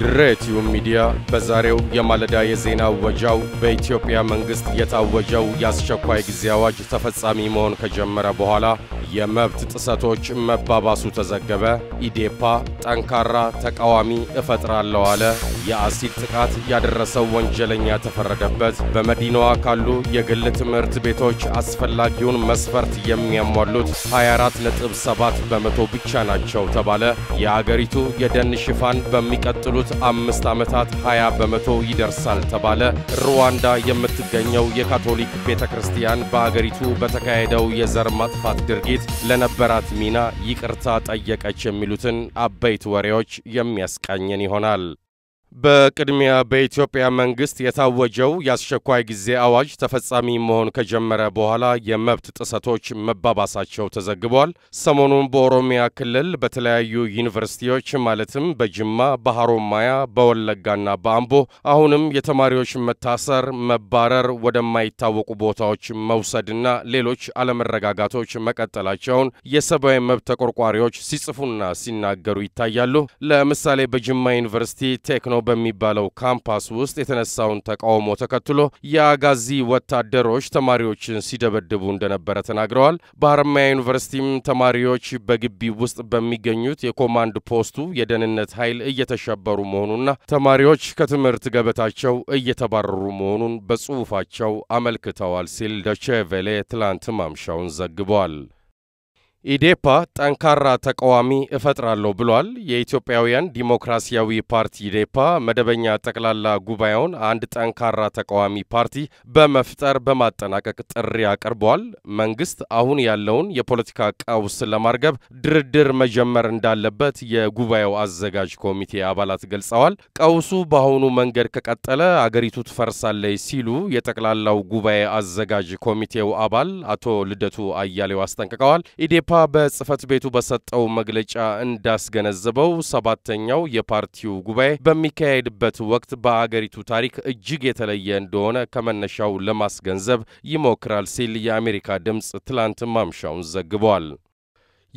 ድሬቲዩ ሚዲያ በዛሬው የማለዳ የዜና ወጃው በኢትዮጵያ መንግሥት የታወጀው የአስቸኳይ ጊዜ አዋጅ ተፈጻሚ መሆን ከጀመረ በኋላ የመብት ጥሰቶች መባባሱ ተዘገበ። ኢዴፓ ጠንካራ ተቃዋሚ እፈጥራለሁ አለ። የአሲድ ጥቃት ያደረሰው ወንጀለኛ ተፈረደበት። በመዲናዋ ካሉ የግል ትምህርት ቤቶች አስፈላጊውን መስፈርት የሚያሟሉት 24.7 በመቶ ብቻ ናቸው ተባለ። የአገሪቱ የደን ሽፋን በሚቀጥሉት አምስት ዓመታት 20 በመቶ ይደርሳል ተባለ። ሩዋንዳ የምትገኘው የካቶሊክ ቤተ ክርስቲያን በአገሪቱ በተካሄደው የዘር ማጥፋት ድርጊት ቤት ለነበራት ሚና ይቅርታ ጠየቀች የሚሉትን አበይት ወሬዎች የሚያስቃኝን ይሆናል። በቅድሚያ በኢትዮጵያ መንግስት የታወጀው የአስቸኳይ ጊዜ አዋጅ ተፈጻሚ መሆን ከጀመረ በኋላ የመብት ጥሰቶች መባባሳቸው ተዘግቧል። ሰሞኑን በኦሮሚያ ክልል በተለያዩ ዩኒቨርሲቲዎች ማለትም በጅማ፣ በሐሮማያ፣ በወለጋና በአምቦ አሁንም የተማሪዎች መታሰር፣ መባረር፣ ወደማይታወቁ ቦታዎች መውሰድና ሌሎች አለመረጋጋቶች መቀጠላቸውን የሰብአዊ መብት ተቆርቋሪዎች ሲጽፉና ሲናገሩ ይታያሉ። ለምሳሌ በጅማ ዩኒቨርሲቲ ቴክኖ በሚባለው ካምፓስ ውስጥ የተነሳውን ተቃውሞ ተከትሎ የአጋዚ ወታደሮች ተማሪዎችን ሲደበድቡ እንደነበረ ተናግረዋል። በሐረማያ ዩኒቨርሲቲም ተማሪዎች በግቢ ውስጥ በሚገኙት የኮማንድ ፖስቱ የደህንነት ኃይል እየተሸበሩ መሆኑና ተማሪዎች ከትምህርት ገበታቸው እየተባረሩ መሆኑን በጽሑፋቸው አመልክተዋል ሲል ዶቼ ቬሌ ትላንት ማምሻውን ዘግቧል። ኢዴፓ ጠንካራ ተቃዋሚ እፈጥራለሁ ብሏል። የኢትዮጵያውያን ዲሞክራሲያዊ ፓርቲ ኢዴፓ መደበኛ ጠቅላላ ጉባኤውን አንድ ጠንካራ ተቃዋሚ ፓርቲ በመፍጠር በማጠናቀቅ ጥሪ አቅርቧል። መንግስት አሁን ያለውን የፖለቲካ ቀውስ ለማርገብ ድርድር መጀመር እንዳለበት የጉባኤው አዘጋጅ ኮሚቴ አባላት ገልጸዋል። ቀውሱ በአሁኑ መንገድ ከቀጠለ አገሪቱ ትፈርሳለች ሲሉ የጠቅላላው ጉባኤ አዘጋጅ ኮሚቴው አባል አቶ ልደቱ አያሌው አስጠንቅቀዋል። ኢዴፓ በጽህፈት ቤቱ በሰጠው መግለጫ እንዳስገነዘበው ሰባተኛው የፓርቲው ጉባኤ በሚካሄድበት ወቅት በአገሪቱ ታሪክ እጅግ የተለየ እንደሆነ ከመነሻው ለማስገንዘብ ይሞክራል ሲል የአሜሪካ ድምፅ ትላንት ማምሻውን ዘግቧል።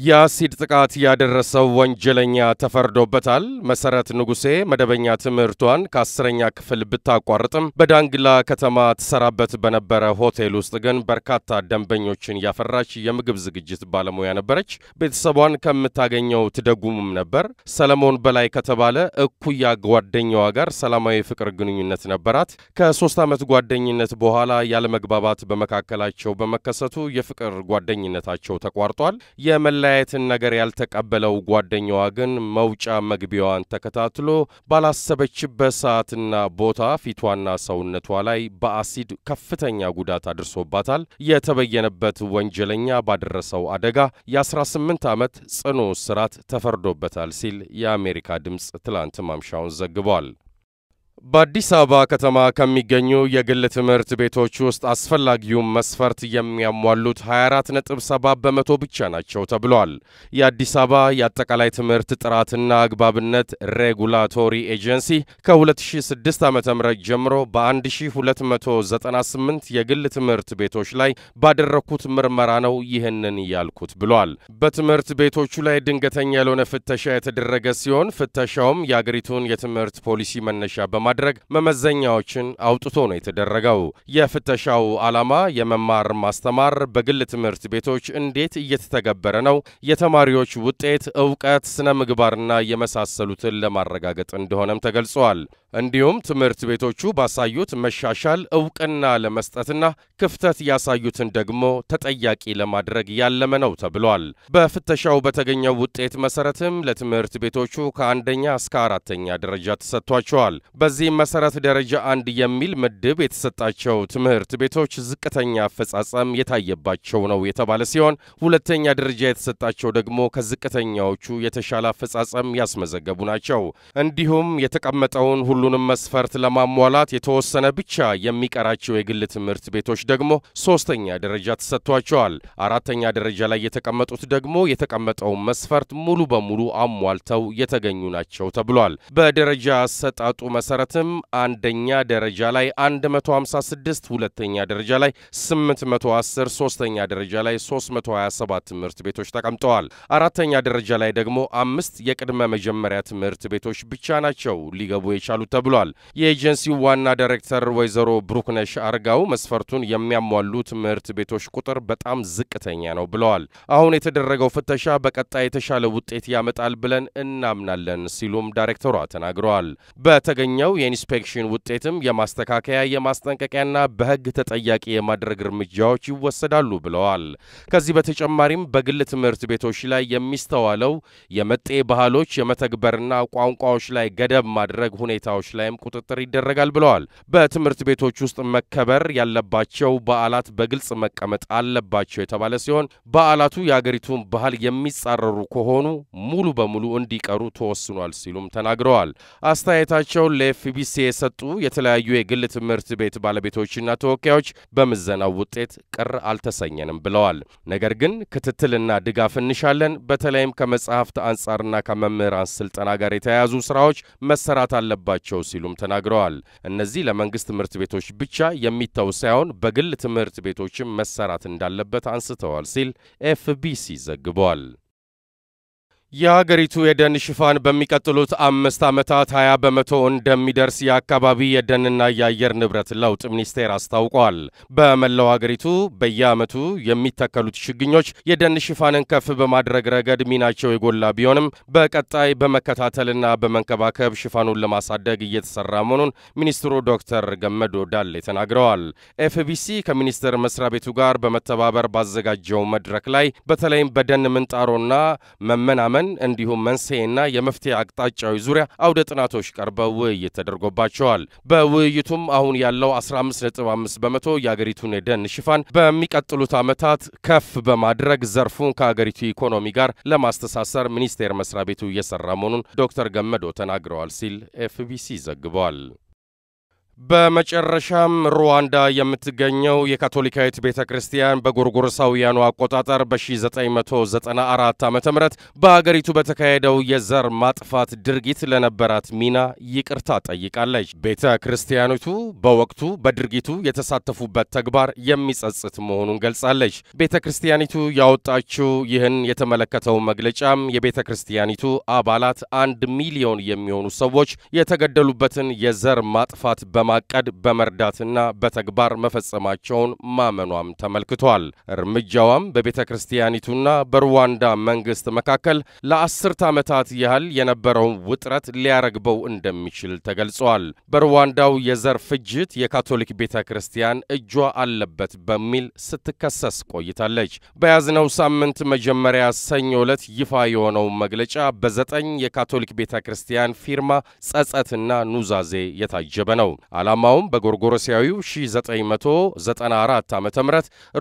የአሲድ ጥቃት ያደረሰው ወንጀለኛ ተፈርዶበታል። መሰረት ንጉሴ መደበኛ ትምህርቷን ከአስረኛ ክፍል ብታቋርጥም በዳንግላ ከተማ ትሰራበት በነበረ ሆቴል ውስጥ ግን በርካታ ደንበኞችን ያፈራች የምግብ ዝግጅት ባለሙያ ነበረች። ቤተሰቧን ከምታገኘው ትደጉሙም ነበር። ሰለሞን በላይ ከተባለ እኩያ ጓደኛዋ ጋር ሰላማዊ ፍቅር ግንኙነት ነበራት። ከሶስት ዓመት ጓደኝነት በኋላ ያለመግባባት በመካከላቸው በመከሰቱ የፍቅር ጓደኝነታቸው ተቋርጧል። የመለያየትን ነገር ያልተቀበለው ጓደኛዋ ግን መውጫ መግቢያዋን ተከታትሎ ባላሰበችበት ሰዓትና ቦታ ፊቷና ሰውነቷ ላይ በአሲድ ከፍተኛ ጉዳት አድርሶባታል። የተበየነበት ወንጀለኛ ባደረሰው አደጋ የ18 ዓመት ጽኑ እስራት ተፈርዶበታል ሲል የአሜሪካ ድምፅ ትላንት ማምሻውን ዘግቧል። በአዲስ አበባ ከተማ ከሚገኙ የግል ትምህርት ቤቶች ውስጥ አስፈላጊውን መስፈርት የሚያሟሉት 24.7 በመቶ ብቻ ናቸው ተብሏል። የአዲስ አበባ የአጠቃላይ ትምህርት ጥራትና አግባብነት ሬጉላቶሪ ኤጀንሲ ከ2006 ዓ ም ጀምሮ በ1298 የግል ትምህርት ቤቶች ላይ ባደረኩት ምርመራ ነው ይህንን ያልኩት ብሏል። በትምህርት ቤቶቹ ላይ ድንገተኛ ያልሆነ ፍተሻ የተደረገ ሲሆን ፍተሻውም የአገሪቱን የትምህርት ፖሊሲ መነሻ በ ለማድረግ መመዘኛዎችን አውጥቶ ነው የተደረገው። የፍተሻው ዓላማ የመማር ማስተማር በግል ትምህርት ቤቶች እንዴት እየተተገበረ ነው፣ የተማሪዎች ውጤት፣ እውቀት፣ ስነ ምግባርና የመሳሰሉትን ለማረጋገጥ እንደሆነም ተገልጿል። እንዲሁም ትምህርት ቤቶቹ ባሳዩት መሻሻል እውቅና ለመስጠትና ክፍተት ያሳዩትን ደግሞ ተጠያቂ ለማድረግ ያለመ ነው ተብሏል። በፍተሻው በተገኘው ውጤት መሰረትም ለትምህርት ቤቶቹ ከአንደኛ እስከ አራተኛ ደረጃ ተሰጥቷቸዋል። በዚህም መሰረት ደረጃ አንድ የሚል ምድብ የተሰጣቸው ትምህርት ቤቶች ዝቅተኛ አፈጻጸም የታየባቸው ነው የተባለ ሲሆን ሁለተኛ ደረጃ የተሰጣቸው ደግሞ ከዝቅተኛዎቹ የተሻለ አፈጻጸም ያስመዘገቡ ናቸው። እንዲሁም የተቀመጠውን ሁሉ ሁሉንም መስፈርት ለማሟላት የተወሰነ ብቻ የሚቀራቸው የግል ትምህርት ቤቶች ደግሞ ሶስተኛ ደረጃ ተሰጥቷቸዋል። አራተኛ ደረጃ ላይ የተቀመጡት ደግሞ የተቀመጠውን መስፈርት ሙሉ በሙሉ አሟልተው የተገኙ ናቸው ተብሏል። በደረጃ አሰጣጡ መሰረትም አንደኛ ደረጃ ላይ 156፣ ሁለተኛ ደረጃ ላይ 810፣ ሶስተኛ ደረጃ ላይ 327 ትምህርት ቤቶች ተቀምጠዋል። አራተኛ ደረጃ ላይ ደግሞ አምስት የቅድመ መጀመሪያ ትምህርት ቤቶች ብቻ ናቸው ሊገቡ የቻሉ ተብሏል። የኤጀንሲው ዋና ዳይሬክተር ወይዘሮ ብሩክነሽ አርጋው መስፈርቱን የሚያሟሉ ትምህርት ቤቶች ቁጥር በጣም ዝቅተኛ ነው ብለዋል። አሁን የተደረገው ፍተሻ በቀጣይ የተሻለ ውጤት ያመጣል ብለን እናምናለን ሲሉም ዳይሬክተሯ ተናግረዋል። በተገኘው የኢንስፔክሽን ውጤትም የማስተካከያ የማስጠንቀቂያና በህግ ተጠያቂ የማድረግ እርምጃዎች ይወሰዳሉ ብለዋል። ከዚህ በተጨማሪም በግል ትምህርት ቤቶች ላይ የሚስተዋለው የመጤ ባህሎች የመተግበርና ቋንቋዎች ላይ ገደብ ማድረግ ሁኔታ ሁኔታዎች ላይም ቁጥጥር ይደረጋል ብለዋል። በትምህርት ቤቶች ውስጥ መከበር ያለባቸው በዓላት በግልጽ መቀመጥ አለባቸው የተባለ ሲሆን በዓላቱ የአገሪቱን ባህል የሚጻረሩ ከሆኑ ሙሉ በሙሉ እንዲቀሩ ተወስኗል ሲሉም ተናግረዋል። አስተያየታቸውን ለኤፍቢሲ የሰጡ የተለያዩ የግል ትምህርት ቤት ባለቤቶችና ተወካዮች በምዘናው ውጤት ቅር አልተሰኘንም ብለዋል። ነገር ግን ክትትልና ድጋፍ እንሻለን። በተለይም ከመጽሐፍት አንጻርና ከመምህራን ስልጠና ጋር የተያያዙ ስራዎች መሰራት አለባቸው ናቸው ሲሉም ተናግረዋል። እነዚህ ለመንግስት ትምህርት ቤቶች ብቻ የሚተው ሳይሆን በግል ትምህርት ቤቶችም መሰራት እንዳለበት አንስተዋል ሲል ኤፍቢሲ ዘግቧል። የሀገሪቱ የደን ሽፋን በሚቀጥሉት አምስት ዓመታት 20 በመቶ እንደሚደርስ የአካባቢ የደንና የአየር ንብረት ለውጥ ሚኒስቴር አስታውቋል። በመላው ሀገሪቱ በየዓመቱ የሚተከሉት ችግኞች የደን ሽፋንን ከፍ በማድረግ ረገድ ሚናቸው የጎላ ቢሆንም በቀጣይ በመከታተልና በመንከባከብ ሽፋኑን ለማሳደግ እየተሰራ መሆኑን ሚኒስትሩ ዶክተር ገመዶ ዳሌ ተናግረዋል። ኤፍቢሲ ከሚኒስቴር መስሪያ ቤቱ ጋር በመተባበር ባዘጋጀው መድረክ ላይ በተለይም በደን ምንጣሮና መመናመን መጠን እንዲሁም መንስኤና የመፍትሄ አቅጣጫዊ ዙሪያ አውደ ጥናቶች ቀርበው ውይይት ተደርጎባቸዋል። በውይይቱም አሁን ያለው 15.5 በመቶ የአገሪቱን የደን ሽፋን በሚቀጥሉት ዓመታት ከፍ በማድረግ ዘርፉን ከአገሪቱ ኢኮኖሚ ጋር ለማስተሳሰር ሚኒስቴር መስሪያ ቤቱ እየሰራ መሆኑን ዶክተር ገመዶ ተናግረዋል ሲል ኤፍቢሲ ዘግቧል። በመጨረሻም ሩዋንዳ የምትገኘው የካቶሊካዊት ቤተ ክርስቲያን በጉርጉርሳውያኑ አቆጣጠር በ1994 ዓ ም በአገሪቱ በተካሄደው የዘር ማጥፋት ድርጊት ለነበራት ሚና ይቅርታ ጠይቃለች። ቤተ ክርስቲያኒቱ በወቅቱ በድርጊቱ የተሳተፉበት ተግባር የሚጸጽት መሆኑን ገልጻለች። ቤተ ክርስቲያኒቱ ያወጣችው ይህን የተመለከተው መግለጫም የቤተ ክርስቲያኒቱ አባላት አንድ ሚሊዮን የሚሆኑ ሰዎች የተገደሉበትን የዘር ማጥፋት በ በማቀድ በመርዳትና በተግባር መፈጸማቸውን ማመኗም ተመልክቷል። እርምጃዋም በቤተ ክርስቲያኒቱና በሩዋንዳ መንግስት መካከል ለአስርት ዓመታት ያህል የነበረውን ውጥረት ሊያረግበው እንደሚችል ተገልጿል። በሩዋንዳው የዘር ፍጅት የካቶሊክ ቤተ ክርስቲያን እጇ አለበት በሚል ስትከሰስ ቆይታለች። በያዝነው ሳምንት መጀመሪያ ሰኞ ዕለት ይፋ የሆነው መግለጫ በዘጠኝ የካቶሊክ ቤተ ክርስቲያን ፊርማ ጸጸትና ኑዛዜ የታጀበ ነው። ዓላማውም በጎርጎሮሳዊው 1994 ዓ ም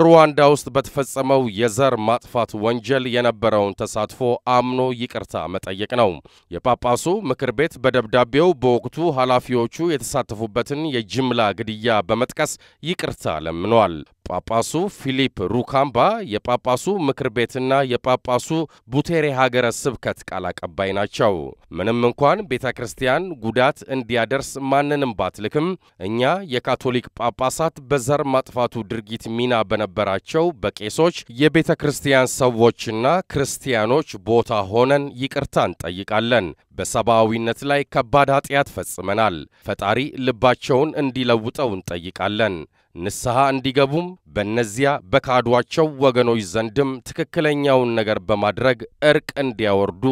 ሩዋንዳ ውስጥ በተፈጸመው የዘር ማጥፋት ወንጀል የነበረውን ተሳትፎ አምኖ ይቅርታ መጠየቅ ነው። የጳጳሱ ምክር ቤት በደብዳቤው በወቅቱ ኃላፊዎቹ የተሳተፉበትን የጅምላ ግድያ በመጥቀስ ይቅርታ ለምኗል። ጳጳሱ ፊሊፕ ሩካምባ የጳጳሱ ምክር ቤትና የጳጳሱ ቡቴሬ ሀገረ ስብከት ቃል አቀባይ ናቸው። ምንም እንኳን ቤተ ክርስቲያን ጉዳት እንዲያደርስ ማንንም ባትልክም እኛ የካቶሊክ ጳጳሳት በዘር ማጥፋቱ ድርጊት ሚና በነበራቸው በቄሶች የቤተ ክርስቲያን ሰዎችና ክርስቲያኖች ቦታ ሆነን ይቅርታ እንጠይቃለን። በሰብአዊነት ላይ ከባድ ኃጢአት ፈጽመናል። ፈጣሪ ልባቸውን እንዲለውጠው እንጠይቃለን። ንስሐ እንዲገቡም በእነዚያ በካዷቸው ወገኖች ዘንድም ትክክለኛውን ነገር በማድረግ እርቅ እንዲያወርዱ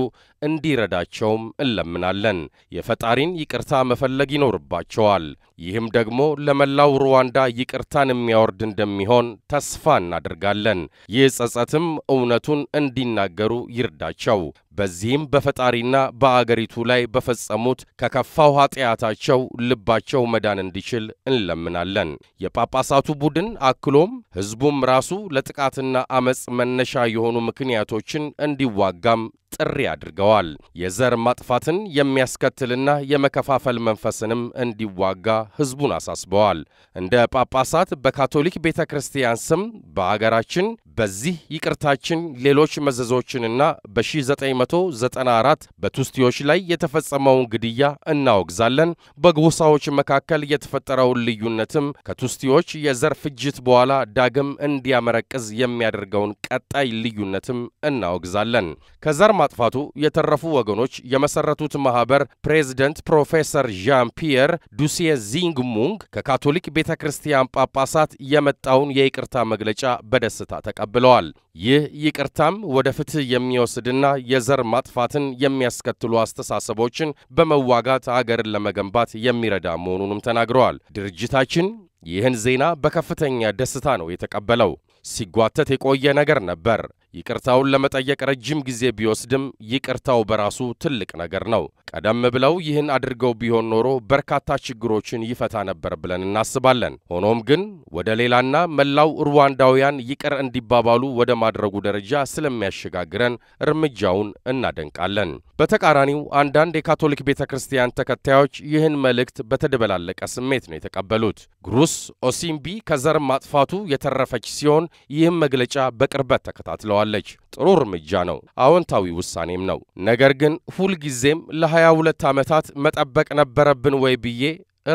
እንዲረዳቸውም እንለምናለን። የፈጣሪን ይቅርታ መፈለግ ይኖርባቸዋል። ይህም ደግሞ ለመላው ሩዋንዳ ይቅርታን የሚያወርድ እንደሚሆን ተስፋ እናደርጋለን። ይህ ጸጸትም እውነቱን እንዲናገሩ ይርዳቸው። በዚህም በፈጣሪና በአገሪቱ ላይ በፈጸሙት ከከፋው ኃጢአታቸው ልባቸው መዳን እንዲችል እንለምናለን። የጳጳሳቱ ቡድን አክሎም ሕዝቡም ራሱ ለጥቃትና አመፅ መነሻ የሆኑ ምክንያቶችን እንዲዋጋም ጥሪ አድርገዋል። የዘር ማጥፋትን የሚያስከትልና የመከፋፈል መንፈስንም እንዲዋጋ ሕዝቡን አሳስበዋል። እንደ ጳጳሳት በካቶሊክ ቤተ ክርስቲያን ስም በአገራችን በዚህ ይቅርታችን ሌሎች መዘዞችንና በ1994 በቱስቲዎች ላይ የተፈጸመውን ግድያ እናወግዛለን። በጎሳዎች መካከል የተፈጠረውን ልዩነትም ከቱስቲዎች የዘር ፍጅት በኋላ ዳግም እንዲያመረቅዝ የሚያደርገውን ቀጣይ ልዩነትም እናወግዛለን። ከዘር ማጥፋቱ የተረፉ ወገኖች የመሰረቱት ማህበር ፕሬዝደንት ፕሮፌሰር ዣን ፒየር ዚንግ ዚንግሙንግ ከካቶሊክ ቤተ ክርስቲያን ጳጳሳት የመጣውን የይቅርታ መግለጫ በደስታ ተቀብለዋል። ይህ ይቅርታም ወደ ፍትህ የሚወስድና የዘር ማጥፋትን የሚያስከትሉ አስተሳሰቦችን በመዋጋት አገርን ለመገንባት የሚረዳ መሆኑንም ተናግረዋል። ድርጅታችን ይህን ዜና በከፍተኛ ደስታ ነው የተቀበለው። ሲጓተት የቆየ ነገር ነበር። ይቅርታውን ለመጠየቅ ረጅም ጊዜ ቢወስድም ይቅርታው በራሱ ትልቅ ነገር ነው። ቀደም ብለው ይህን አድርገው ቢሆን ኖሮ በርካታ ችግሮችን ይፈታ ነበር ብለን እናስባለን። ሆኖም ግን ወደ ሌላና መላው ሩዋንዳውያን ይቅር እንዲባባሉ ወደ ማድረጉ ደረጃ ስለሚያሸጋግረን እርምጃውን እናደንቃለን። በተቃራኒው አንዳንድ የካቶሊክ ቤተ ክርስቲያን ተከታዮች ይህን መልእክት በተደበላለቀ ስሜት ነው የተቀበሉት። ግሩስ ኦሲምቢ ከዘር ማጥፋቱ የተረፈች ሲሆን ይህም መግለጫ በቅርበት ተከታትለዋል። ትለዋለች። ጥሩ እርምጃ ነው፣ አዎንታዊ ውሳኔም ነው። ነገር ግን ሁልጊዜም ለ22 ዓመታት መጠበቅ ነበረብን ወይ ብዬ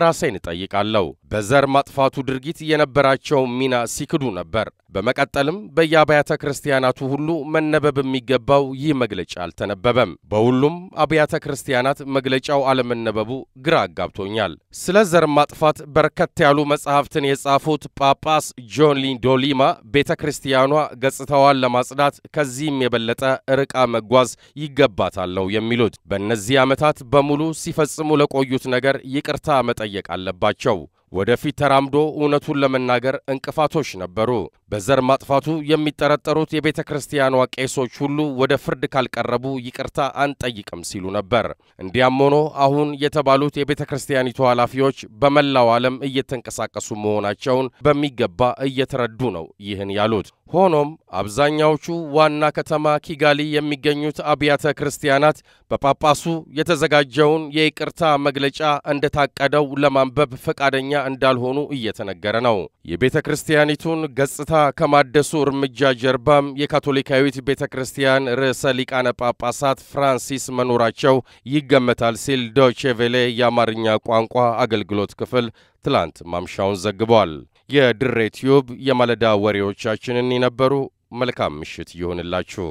ራሴን እጠይቃለሁ። በዘር ማጥፋቱ ድርጊት የነበራቸው ሚና ሲክዱ ነበር። በመቀጠልም በየአብያተ ክርስቲያናቱ ሁሉ መነበብ የሚገባው ይህ መግለጫ አልተነበበም። በሁሉም አብያተ ክርስቲያናት መግለጫው አለመነበቡ ግራ አጋብቶኛል። ስለ ዘር ማጥፋት በርከት ያሉ መጽሐፍትን የጻፉት ጳጳስ ጆን ሊንዶሊማ ቤተ ክርስቲያኗ ገጽታዋን ለማጽዳት ከዚህም የበለጠ ርቃ መጓዝ ይገባታል የሚሉት። በእነዚህ ዓመታት በሙሉ ሲፈጽሙ ለቆዩት ነገር ይቅርታ መጠየቅ አለባቸው። ወደፊት ተራምዶ እውነቱን ለመናገር እንቅፋቶች ነበሩ። በዘር ማጥፋቱ የሚጠረጠሩት የቤተ ክርስቲያኗ ቄሶች ሁሉ ወደ ፍርድ ካልቀረቡ ይቅርታ አንጠይቅም ሲሉ ነበር። እንዲያም ሆኖ አሁን የተባሉት የቤተ ክርስቲያኒቱ ኃላፊዎች በመላው ዓለም እየተንቀሳቀሱ መሆናቸውን በሚገባ እየተረዱ ነው ይህን ያሉት። ሆኖም አብዛኛዎቹ ዋና ከተማ ኪጋሊ የሚገኙት አብያተ ክርስቲያናት በጳጳሱ የተዘጋጀውን የይቅርታ መግለጫ እንደታቀደው ለማንበብ ፈቃደኛ እንዳልሆኑ እየተነገረ ነው። የቤተ ክርስቲያኒቱን ገጽታ ከማደሱ እርምጃ ጀርባም የካቶሊካዊት ቤተ ክርስቲያን ርዕሰ ሊቃነ ጳጳሳት ፍራንሲስ መኖራቸው ይገመታል ሲል ዶቼ የአማርኛ ቋንቋ አገልግሎት ክፍል ትላንት ማምሻውን ዘግቧል። የድሬ ቲዩብ የማለዳ ወሬዎቻችንን የነበሩ መልካም ምሽት ይሆንላችሁ።